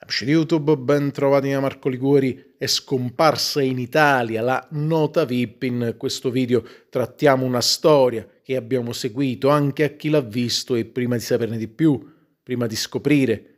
Amici di YouTube, ben trovati da Marco Liguori. È scomparsa in Italia la nota VIP. In questo video trattiamo una storia che abbiamo seguito anche a chi l'ha visto e prima di saperne di più, prima di scoprire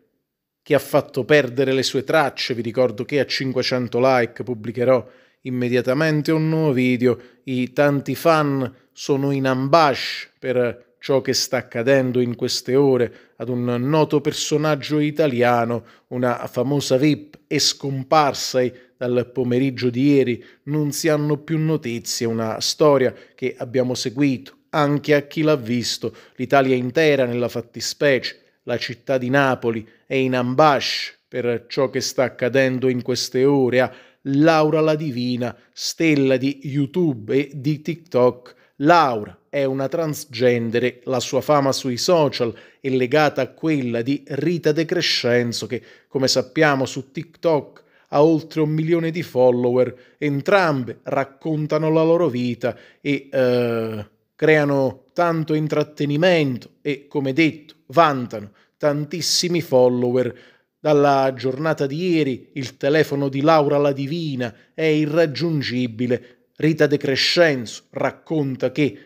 chi ha fatto perdere le sue tracce, vi ricordo che a 500 like pubblicherò immediatamente un nuovo video. I tanti fan sono in ambash per ciò che sta accadendo in queste ore ad un noto personaggio italiano, una famosa VIP e scomparsa e dal pomeriggio di ieri non si hanno più notizie, una storia che abbiamo seguito anche a chi l'ha visto, l'Italia intera nella fattispecie, la città di Napoli è in ambascia per ciò che sta accadendo in queste ore a Laura la Divina, stella di YouTube e di TikTok, Laura è una transgender, la sua fama sui social è legata a quella di Rita De Crescenzo che, come sappiamo, su TikTok ha oltre un milione di follower, entrambe raccontano la loro vita e eh, creano tanto intrattenimento e, come detto, vantano tantissimi follower. Dalla giornata di ieri il telefono di Laura la Divina è irraggiungibile. Rita De Crescenzo racconta che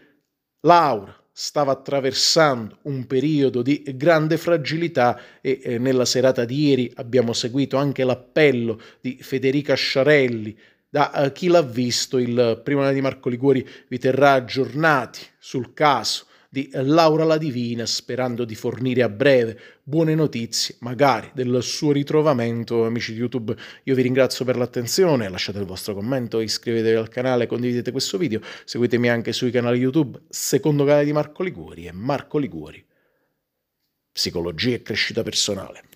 Laura stava attraversando un periodo di grande fragilità e eh, nella serata di ieri abbiamo seguito anche l'appello di Federica Sciarelli da eh, chi l'ha visto il primo di Marco Liguori vi terrà aggiornati sul caso di Laura la Divina, sperando di fornire a breve buone notizie, magari del suo ritrovamento. Amici di YouTube, io vi ringrazio per l'attenzione, lasciate il vostro commento, iscrivetevi al canale, condividete questo video, seguitemi anche sui canali YouTube, secondo canale di Marco Liguori e Marco Liguori. Psicologia e crescita personale.